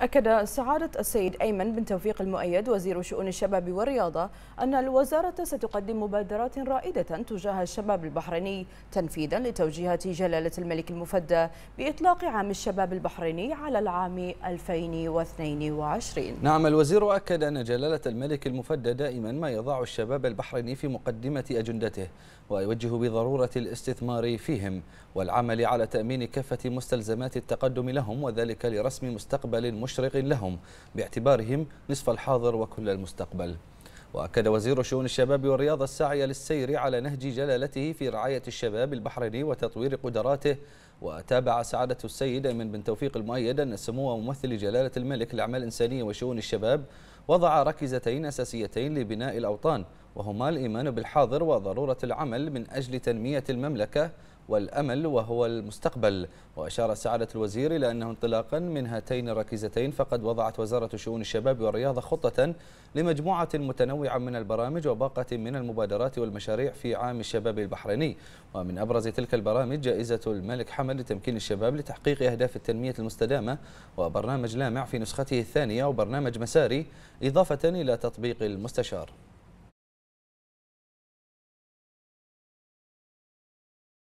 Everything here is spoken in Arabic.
أكد سعادة السيد أيمن بن توفيق المؤيد وزير شؤون الشباب والرياضة أن الوزارة ستقدم مبادرات رائدة تجاه الشباب البحريني تنفيذا لتوجيهات جلالة الملك المفدى بإطلاق عام الشباب البحريني على العام 2022 نعم الوزير أكد أن جلالة الملك المفدى دائما ما يضع الشباب البحريني في مقدمة أجندته ويوجه بضرورة الاستثمار فيهم والعمل على تأمين كافة مستلزمات التقدم لهم وذلك لرسم مستقبل مشرف مشرق لهم باعتبارهم نصف الحاضر وكل المستقبل وأكد وزير شؤون الشباب والرياضة السعي للسير على نهج جلالته في رعاية الشباب البحريني وتطوير قدراته وتابع سعادة السيد أيمن بن توفيق المؤيد أن سمو ممثل جلالة الملك للأعمال الإنسانية وشؤون الشباب وضع ركيزتين أساسيتين لبناء الأوطان وهما الإيمان بالحاضر وضرورة العمل من أجل تنمية المملكة والأمل وهو المستقبل وأشار سعادة الوزير إلى أنه انطلاقا من هاتين الركيزتين فقد وضعت وزارة شؤون الشباب والرياضة خطة لمجموعة متنوعة من البرامج وباقة من المبادرات والمشاريع في عام الشباب البحريني ومن أبرز تلك البرامج جائزة الملك حمد لتمكين الشباب لتحقيق أهداف التنمية المستدامة وبرنامج لامع في نسخته الثانية وبرنامج مساري إضافة إلى تطبيق المستشار